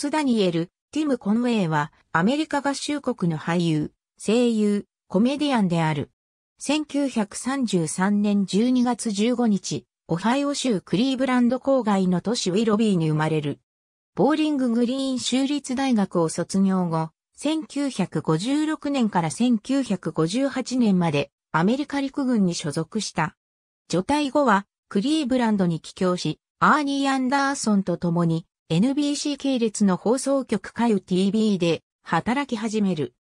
ス・ダニエル、ティム・コンウェイは、アメリカ合衆国の俳優、声優、コメディアンである。1933年12月15日、オハイオ州クリーブランド郊外の都市ウィロビーに生まれる。ボーリンググリーン州立大学を卒業後、1956年から1958年までアメリカ陸軍に所属した。除隊後はクリーブランドに帰郷し、アーニー・アンダーソンと共に NBC 系列の放送局カユ TV で働き始める。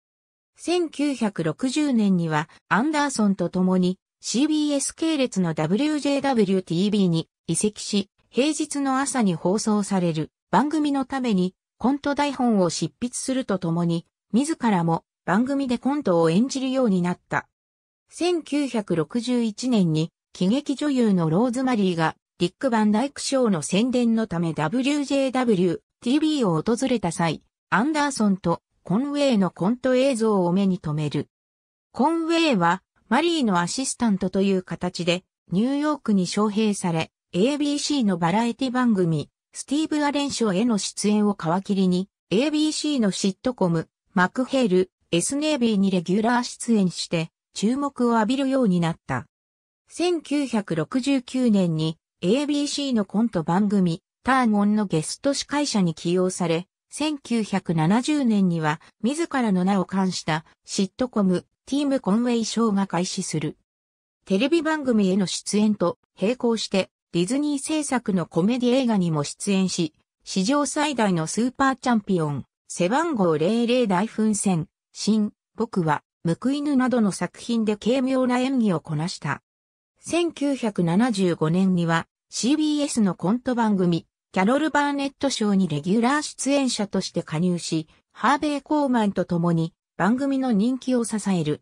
1960年にはアンダーソンと共に CBS 系列の WJWTV に移籍し、平日の朝に放送される番組のためにコント台本を執筆するとともに、自らも番組でコントを演じるようになった。1961年に喜劇女優のローズマリーがリック・バンダイク賞の宣伝のため WJW TV を訪れた際、アンダーソンとコンウェイのコント映像を目に留める。コンウェイはマリーのアシスタントという形でニューヨークに招聘され ABC のバラエティ番組スティーブ・アレン賞への出演を皮切りに ABC のシットコムマクヘル、エスネービーにレギュラー出演して注目を浴びるようになった。1969年に ABC のコント番組、ターゴンのゲスト司会者に起用され、1970年には自らの名を冠したシットコム、ティーム・コンウェイ賞が開始する。テレビ番組への出演と並行してディズニー制作のコメディ映画にも出演し、史上最大のスーパーチャンピオン、背番号00大奮戦、新、僕は、報いぬなどの作品で軽妙な演技をこなした。1975年には CBS のコント番組、キャロル・バーネット賞にレギュラー出演者として加入し、ハーベイ・コーマンと共に番組の人気を支える。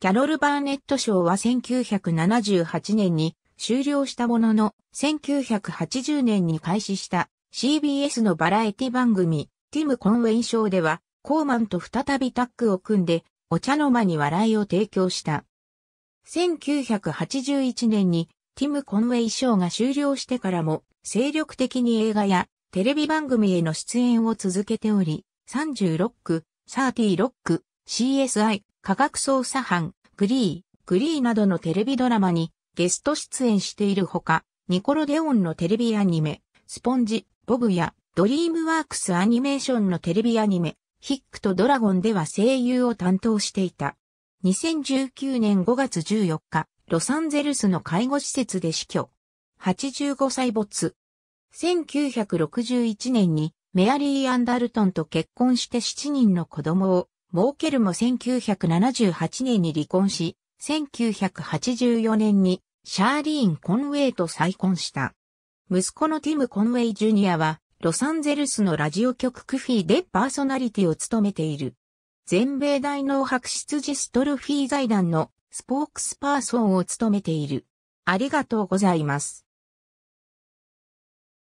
キャロル・バーネット賞は1978年に終了したものの、1980年に開始した CBS のバラエティ番組、ティム・コンウェイ賞では、コーマンと再びタッグを組んで、お茶の間に笑いを提供した。1981年にティム・コンウェイ賞が終了してからも精力的に映画やテレビ番組への出演を続けており、36区、36区、CSI、科学捜査班、グリー、グリーなどのテレビドラマにゲスト出演しているほか、ニコロデオンのテレビアニメ、スポンジ、ボブやドリームワークスアニメーションのテレビアニメ、ヒックとドラゴンでは声優を担当していた。2019年5月14日、ロサンゼルスの介護施設で死去。85歳没。1961年にメアリー・アンダルトンと結婚して7人の子供を儲けるも1978年に離婚し、1984年にシャーリーン・コンウェイと再婚した。息子のティム・コンウェイ・ジュニアは、ロサンゼルスのラジオ局クフィーでパーソナリティを務めている。全米大脳白質ジストルフィー財団のスポークスパーソンを務めている。ありがとうございます。